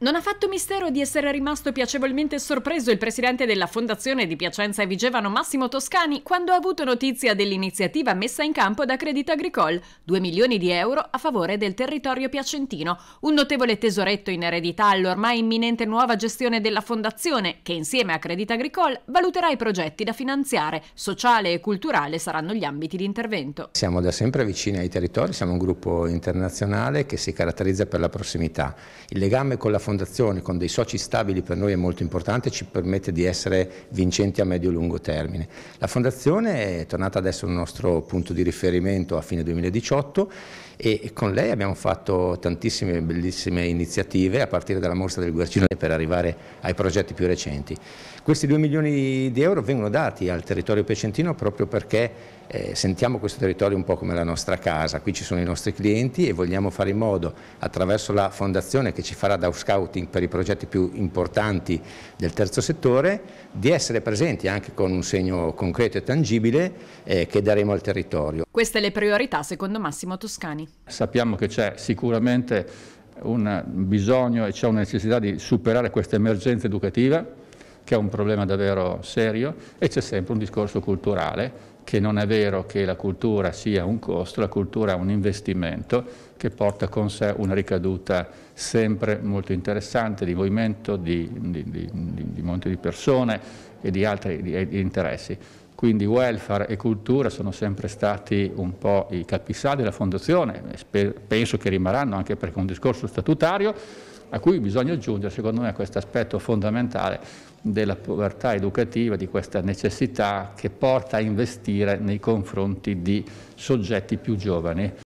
Non ha fatto mistero di essere rimasto piacevolmente sorpreso il presidente della Fondazione di Piacenza e Vigevano Massimo Toscani quando ha avuto notizia dell'iniziativa messa in campo da Credit Agricole, 2 milioni di euro a favore del territorio piacentino, un notevole tesoretto in eredità all'ormai imminente nuova gestione della Fondazione che insieme a Credit Agricole valuterà i progetti da finanziare, sociale e culturale saranno gli ambiti di intervento. Siamo da sempre vicini ai territori, siamo un gruppo internazionale che si caratterizza per la prossimità. Il legame con la Fondazione fondazione con dei soci stabili per noi è molto importante, e ci permette di essere vincenti a medio-lungo e termine. La fondazione è tornata adesso al nostro punto di riferimento a fine 2018 e con lei abbiamo fatto tantissime bellissime iniziative a partire dalla morsa del Guercino per arrivare ai progetti più recenti. Questi 2 milioni di euro vengono dati al territorio pecentino proprio perché eh, sentiamo questo territorio un po' come la nostra casa, qui ci sono i nostri clienti e vogliamo fare in modo attraverso la fondazione che ci farà da scouting per i progetti più importanti del terzo settore di essere presenti anche con un segno concreto e tangibile eh, che daremo al territorio. Queste le priorità secondo Massimo Toscani. Sappiamo che c'è sicuramente un bisogno e c'è una necessità di superare questa emergenza educativa che è un problema davvero serio e c'è sempre un discorso culturale che non è vero che la cultura sia un costo, la cultura è un investimento che porta con sé una ricaduta sempre molto interessante di movimento, di, di, di, di monte di persone e di altri di interessi. Quindi welfare e cultura sono sempre stati un po' i capisaldi della fondazione, penso che rimarranno anche perché è un discorso statutario, a cui bisogna aggiungere, secondo me, questo aspetto fondamentale della povertà educativa, di questa necessità che porta a investire nei confronti di soggetti più giovani.